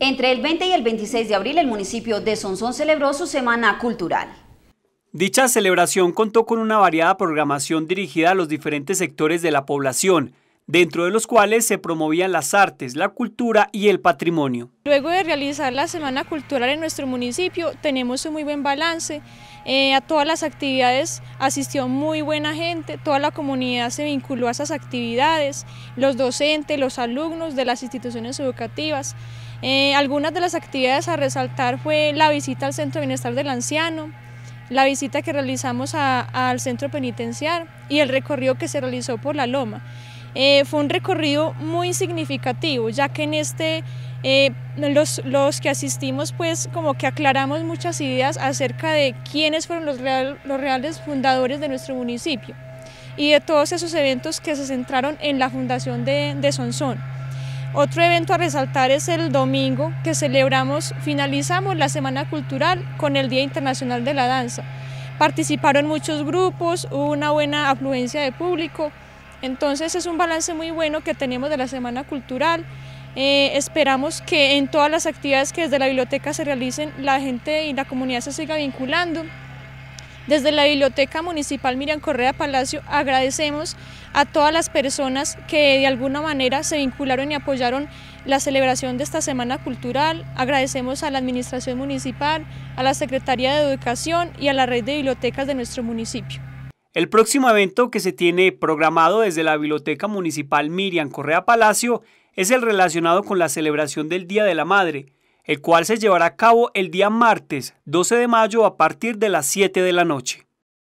Entre el 20 y el 26 de abril, el municipio de Sonsón celebró su Semana Cultural. Dicha celebración contó con una variada programación dirigida a los diferentes sectores de la población, dentro de los cuales se promovían las artes, la cultura y el patrimonio. Luego de realizar la Semana Cultural en nuestro municipio, tenemos un muy buen balance. Eh, a todas las actividades asistió muy buena gente, toda la comunidad se vinculó a esas actividades, los docentes, los alumnos de las instituciones educativas. Eh, algunas de las actividades a resaltar fue la visita al Centro de Bienestar del Anciano, la visita que realizamos al centro penitenciario y el recorrido que se realizó por la Loma. Eh, fue un recorrido muy significativo, ya que en este eh, los, los, que asistimos pues como que aclaramos muchas ideas acerca de quiénes fueron los, reales fundadores de nuestro municipio y de todos esos eventos que se centraron en la fundación de, de Sonsón. Otro evento a resaltar es el domingo que celebramos, finalizamos la Semana Cultural con el Día Internacional de la Danza. Participaron muchos grupos, hubo una buena afluencia de público, entonces es un balance muy bueno que tenemos de la Semana Cultural. Eh, esperamos que en todas las actividades que desde la biblioteca se realicen, la gente y la comunidad se siga vinculando. Desde la Biblioteca Municipal Miriam Correa Palacio agradecemos a todas las personas que de alguna manera se vincularon y apoyaron la celebración de esta Semana Cultural. Agradecemos a la Administración Municipal, a la Secretaría de Educación y a la Red de Bibliotecas de nuestro municipio. El próximo evento que se tiene programado desde la Biblioteca Municipal Miriam Correa Palacio es el relacionado con la celebración del Día de la Madre, el cual se llevará a cabo el día martes 12 de mayo a partir de las 7 de la noche.